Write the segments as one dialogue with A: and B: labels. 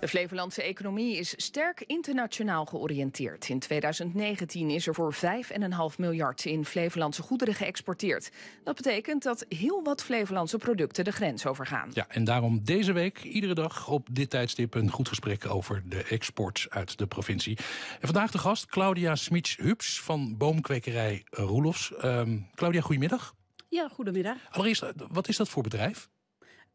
A: De Flevolandse economie is sterk internationaal georiënteerd. In 2019 is er voor 5,5 miljard in Flevolandse goederen geëxporteerd. Dat betekent dat heel wat Flevolandse producten de grens overgaan.
B: Ja, en daarom deze week, iedere dag op dit tijdstip, een goed gesprek over de export uit de provincie. En vandaag de gast Claudia Smits-Hups van boomkwekerij Roelofs. Ehm, Claudia, goedemiddag.
A: Ja, goedemiddag.
B: Allereerst, wat is dat voor bedrijf?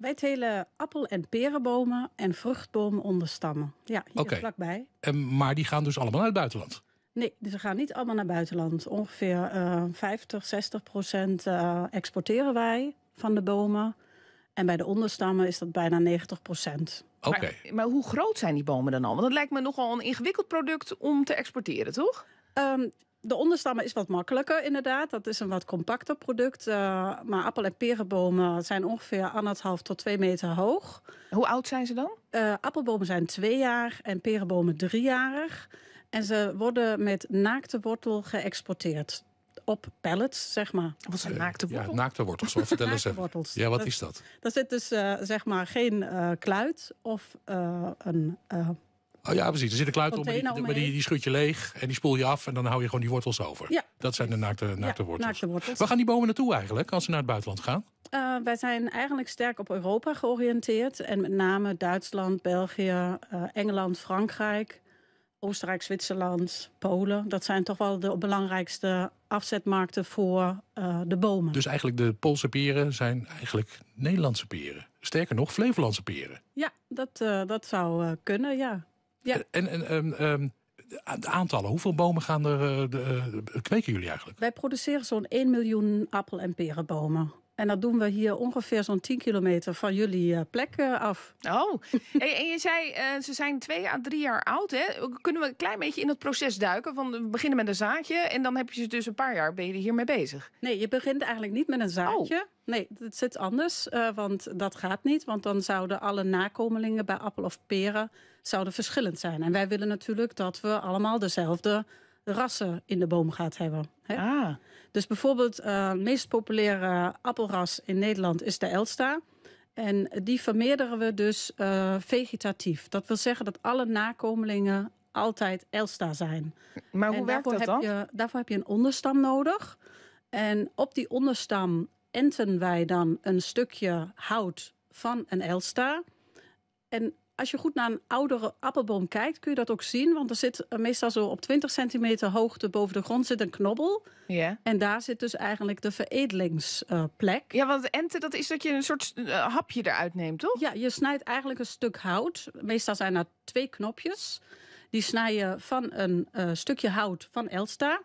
A: Wij telen appel- en perenbomen en vruchtbomen onder Ja, hier vlakbij.
B: En, maar die gaan dus allemaal naar het buitenland?
A: Nee, dus ze gaan niet allemaal naar het buitenland. Ongeveer 50, eh, 60 procent eh, exporteren wij van de bomen. En bij de onderstammen is dat bijna 90 procent. Oké. Maar, hoe groot zijn die bomen dan al? Want het lijkt me nogal een ingewikkeld product om te exporteren, toch? Ehm, de onderstammen is wat makkelijker, inderdaad. Dat is een wat compacter product. Eh, maar appel- en perenbomen zijn ongeveer anderhalf tot 2 meter hoog. Hoe oud zijn ze dan? Eh, appelbomen zijn twee jaar en perenbomen driejarig. En ze worden met naakte wortel geëxporteerd. Op pallets, zeg maar. Wat zijn eh, naakte
B: wortels? Ja, naakte wortels. Wat vertellen ze? Wortels. Ja, wat dat, is dat?
A: Daar zit dus zeg maar geen kluit of een
B: Oh, ja, precies. Er zit een kluit om, maar, die, die, schud je leeg en die spoel je af en dan hou je gewoon die wortels over. Ja. Dat zijn de naakte, naakte, wortels. Waar gaan die bomen naartoe eigenlijk als ze naar het buitenland gaan?
A: Eh, wij zijn eigenlijk sterk op Europa georiënteerd. En met name Duitsland, België, eh, Engeland, Frankrijk, Oostenrijk, Zwitserland, Polen. Dat zijn toch wel de belangrijkste afzetmarkten voor eh, de bomen.
B: Dus eigenlijk de Poolse peren zijn eigenlijk Nederlandse peren. Sterker nog, Flevolandse peren.
A: Ja, dat, dat zou kunnen, ja. Ja.
B: En, en ehm, ehm, de aantallen, hoeveel bomen gaan er, eh, eh, kweken jullie eigenlijk?
A: Wij produceren zo'n 1 miljoen appel- en perenbomen. En dat doen we hier ongeveer zo'n 10 kilometer van jullie eh, plek eh, af. Oh, en je zei eh, ze zijn twee à drie jaar oud. Hè? Kunnen we een klein beetje in dat proces duiken? Van we beginnen met een zaadje en dan heb je ze dus een paar jaar ben je hiermee bezig. Nee, je begint eigenlijk niet met een oh. zaadje. Oh. Nee, het zit anders, want dat gaat niet. Want dan zouden alle nakomelingen bij appel of peren zouden verschillend zijn. En wij willen natuurlijk dat we allemaal dezelfde rassen in de boom gaat hebben. Hè? Ah. Dus bijvoorbeeld uh, het meest populaire appelras in Nederland is de Elsta. En die vermeerderen we dus eh, vegetatief. Dat wil zeggen dat alle nakomelingen altijd Elsta zijn. Maar hoe werkt dat dan? daarvoor heb je een onderstam nodig. En op die onderstam enten wij dan een stukje hout van een Elsta. En als je goed naar een oudere appelboom kijkt, kun je dat ook zien. Want er zit eh, meestal zo op 20 centimeter hoogte boven de grond zit een knobbel. Ja. En daar zit dus eigenlijk de veredelingsplek. ja, want enten, dat is dat je een soort eh, hapje eruit neemt, toch? Ja, je snijdt eigenlijk een stuk hout. Meestal zijn dat twee knopjes. Die snij je van een eh, stukje hout van Elsta.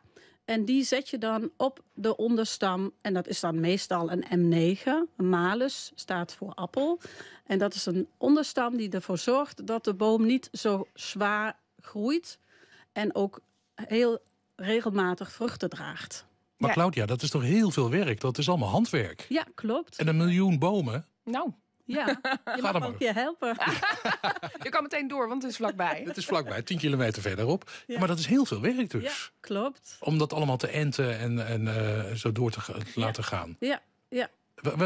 A: En die zet je dan op de onderstam. En dat is dan meestal een M9. Malus staat voor appel. En dat is een onderstam die ervoor zorgt dat de boom niet zo zwaar groeit. En ook heel regelmatig vruchten draagt.
B: Maar Claudia, dat is toch heel veel werk? Dat is allemaal handwerk?
A: Ja, klopt.
B: En een miljoen bomen?
A: Nou, ja, je Ga mag ook je helpen. je kan meteen door, want het is vlakbij. het is vlakbij,
B: 10 kilometer verderop. Maar dat is heel veel werk dus. Ja, klopt. Om dat allemaal te enten en, en eh, zo door te, laten gaan.
A: Ja, ja.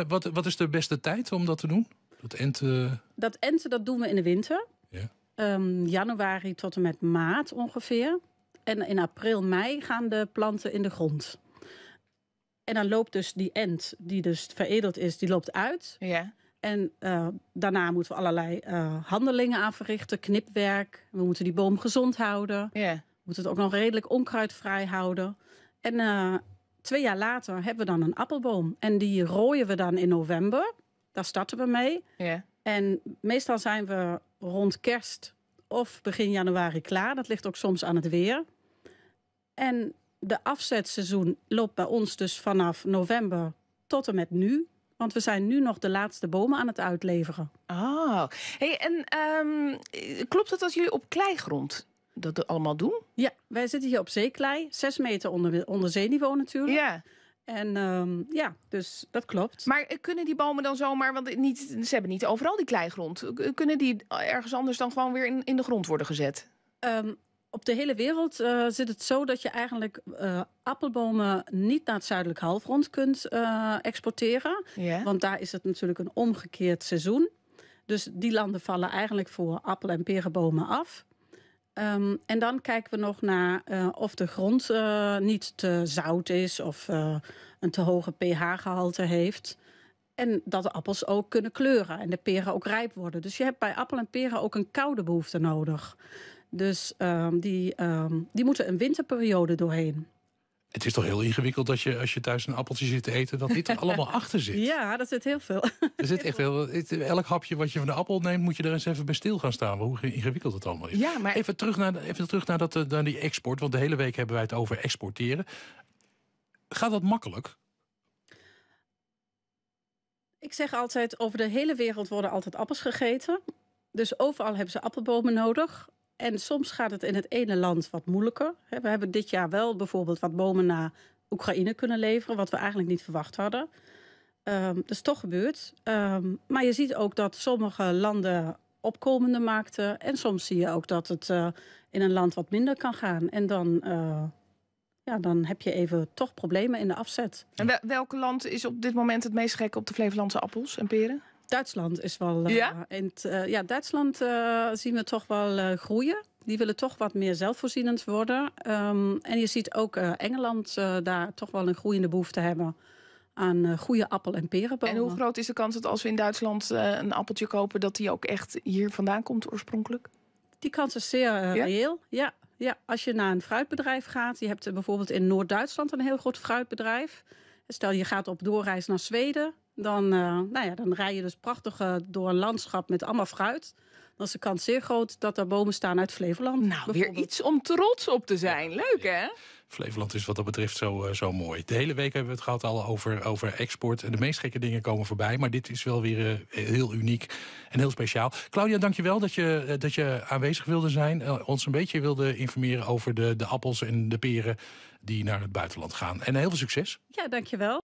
B: Wat, wat, is de beste tijd om dat te doen? Dat enten?
A: Dat enten, dat doen we in de winter. Ja. Ehm, januari tot en met maart ongeveer. En in april, mei gaan de planten in de grond. En dan loopt dus die ent, die dus veredeld is, die loopt uit. Ja. En eh, daarna moeten we allerlei eh, handelingen aan verrichten. Knipwerk. We moeten die boom gezond houden. We moeten het ook nog redelijk onkruidvrij houden. En eh, twee jaar later hebben we dan een appelboom. En die rooien we dan in november. Daar starten we mee. En meestal zijn we rond kerst of begin januari klaar. Dat ligt ook soms aan het weer. En de afzetseizoen loopt bij ons dus vanaf november tot en met nu. Want we zijn nu nog de laatste bomen aan het uitleveren. Oh, hey, en ehm, klopt het dat jullie op kleigrond dat allemaal doen? Ja, wij zitten hier op zeeklei, zes meter onder, onder zeeniveau natuurlijk. Ja. En ehm, ja, dus dat klopt. Maar eh, kunnen die bomen dan zomaar, want niet, ze hebben niet overal die kleigrond. Kunnen die ergens anders dan gewoon weer in, in de grond worden gezet? Ehm, op de hele wereld eh, zit het zo dat je eigenlijk eh, appelbomen niet naar het zuidelijk halfrond kunt eh, exporteren. Want daar is het natuurlijk een omgekeerd seizoen. Dus die landen vallen eigenlijk voor appel- en perenbomen af. Ehm, en dan kijken we nog naar of de grond niet te zout is of een te hoge pH-gehalte heeft. En dat de appels ook kunnen kleuren en de peren ook rijp worden. Dus je hebt bij appel en peren ook een koude behoefte nodig. Dus ehm, die, ehm, die moeten een winterperiode doorheen.
B: Het is toch heel ingewikkeld dat je als je thuis een appeltje zit te eten, dat dit er allemaal achter zit.
A: Ja, dat zit heel veel.
B: Er zit echt heel Elk hapje wat je van de appel neemt, moet je er eens even bij stil gaan staan. Hoe ingewikkeld het allemaal is. Ja, maar... Even terug, naar, even terug naar, dat, eh, naar die export, want de hele week hebben wij het over exporteren. Gaat dat makkelijk?
A: Ik zeg altijd, over de hele wereld worden altijd appels gegeten. Dus overal hebben ze appelbomen nodig. En soms gaat het in het ene land wat moeilijker. We hebben dit jaar wel bijvoorbeeld wat bomen naar Oekraïne kunnen leveren, wat we eigenlijk niet verwacht hadden. Um, dat is toch gebeurd. Ehm, maar je ziet ook dat sommige landen opkomende maakten. En soms zie je ook dat het eh, in een land wat minder kan gaan. En dan, eh, ja, dan heb je even toch problemen in de afzet. En welk land is op dit moment het meest gek op de Flevolandse appels en peren? Duitsland is wel. Eh, ja? In eh, ja, Duitsland eh, zien we toch wel groeien. Die willen toch wat meer zelfvoorzienend worden. Ehm, en je ziet ook Engeland daar toch wel een groeiende behoefte hebben aan goede appel- en perenbomen. En hoe groot is de kans dat als we in Duitsland een appeltje kopen... dat die ook echt hier vandaan komt oorspronkelijk? Die kans is zeer reëel, ja. ja. Als je naar een fruitbedrijf gaat... je hebt bijvoorbeeld in Noord-Duitsland een heel groot fruitbedrijf. Stel, je gaat op doorreis naar Zweden... Dan, eh, nou ja, dan rij je dus prachtig eh, door een landschap met allemaal fruit. Dan is de kans zeer groot dat er bomen staan uit Flevoland. Nou, weer iets om trots op te zijn.
B: Leuk, hè? Flevoland is wat dat betreft zo, eh, zo mooi. De hele week hebben we het gehad over, over export. En de meest gekke dingen komen voorbij. Maar dit is wel weer heel uniek en heel speciaal. Claudia, dankjewel dat je, uh, dat je aanwezig wilde zijn. ons een beetje wilde informeren over de, de appels en de peren die naar het buitenland gaan. En heel veel succes.
A: Ja, dankjewel.